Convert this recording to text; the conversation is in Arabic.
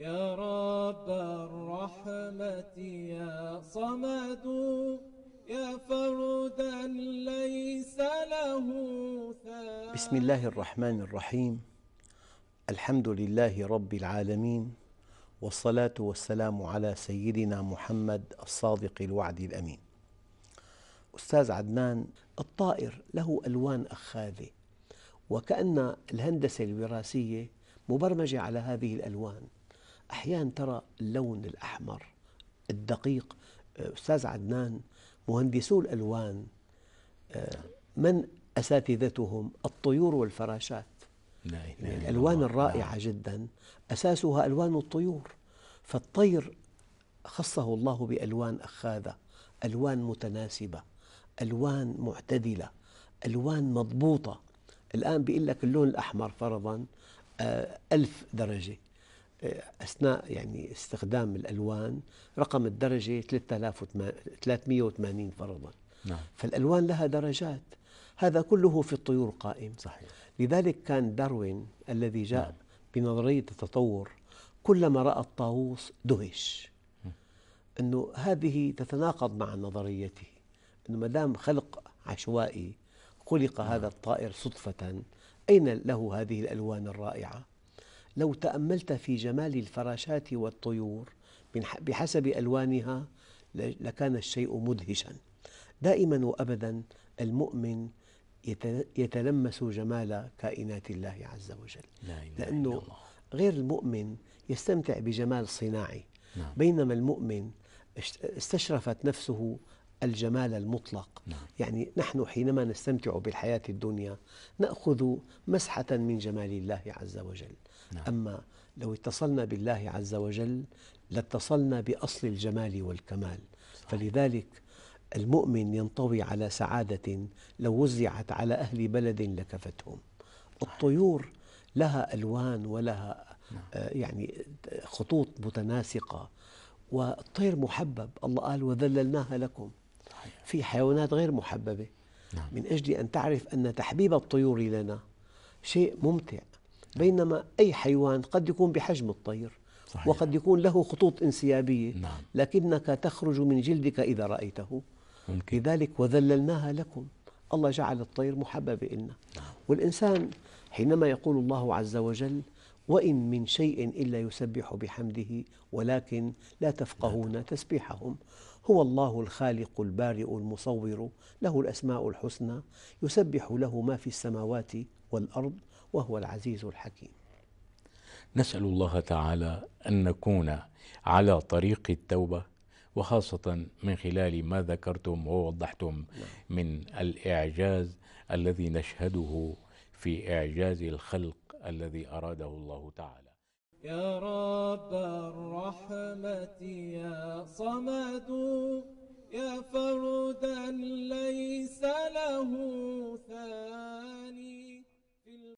يا رب الرحمة يا صمد يا فردا ليس له ثاني بسم الله الرحمن الرحيم الحمد لله رب العالمين والصلاة والسلام على سيدنا محمد الصادق الوعد الأمين أستاذ عدنان الطائر له ألوان أخاذة وكأن الهندسة الوراثية مبرمجة على هذه الألوان أحيانا ترى اللون الأحمر الدقيق آه، أستاذ عدنان مهندسو الألوان آه، من أساتذتهم الطيور والفراشات لا يعني الألوان الرائعة جدا أساسها ألوان الطيور فالطير خصه الله بألوان أخاذة ألوان متناسبة ألوان معتدلة ألوان مضبوطة الآن بيقول لك اللون الأحمر فرضاً آه، ألف درجة اثناء يعني استخدام الالوان رقم الدرجه 3380 فرضا نعم. فالالوان لها درجات هذا كله في الطيور قائم صحيح. لذلك كان داروين الذي جاء نعم. بنظريه التطور كلما راى الطاووس دهش انه هذه تتناقض مع نظريته انه ما دام خلق عشوائي خلق نعم. هذا الطائر صدفه اين له هذه الالوان الرائعه لو تأملت في جمال الفراشات والطيور بحسب ألوانها لكان الشيء مدهشا دائما وأبدا المؤمن يتلمس جمال كائنات الله عز وجل لا لأنه الله. غير المؤمن يستمتع بجمال صناعي نعم. بينما المؤمن استشرفت نفسه الجمال المطلق نعم. يعني نحن حينما نستمتع بالحياة الدنيا نأخذ مسحة من جمال الله عز وجل نعم. أما لو اتصلنا بالله عز وجل لاتصلنا بأصل الجمال والكمال صحيح. فلذلك المؤمن ينطوي على سعادة لو وزعت على أهل بلد لكفتهم الطيور لها ألوان ولها نعم. آه، يعني خطوط متناسقة والطير محبب الله قال وذللناها لكم في حيوانات غير محببة نعم. من أجل أن تعرف أن تحبيب الطيور لنا شيء ممتع بينما أي حيوان قد يكون بحجم الطير صحيح. وقد يكون له خطوط انسيابية نعم. لكنك تخرج من جلدك إذا رأيته ممكن. لذلك وذللناها لكم الله جعل الطير محببة لنا نعم. والإنسان حينما يقول الله عز وجل وإن من شيء إلا يسبح بحمده ولكن لا تفقهون تسبيحهم هو الله الخالق البارئ المصور له الأسماء الحسنى يسبح له ما في السماوات والأرض وهو العزيز الحكيم نسأل الله تعالى أن نكون على طريق التوبة وخاصة من خلال ما ذكرتم ووضحتم نعم. من الإعجاز الذي نشهده في إعجاز الخلق الذي أراده الله تعالى يا رب الرحمة يا صمد يا فرد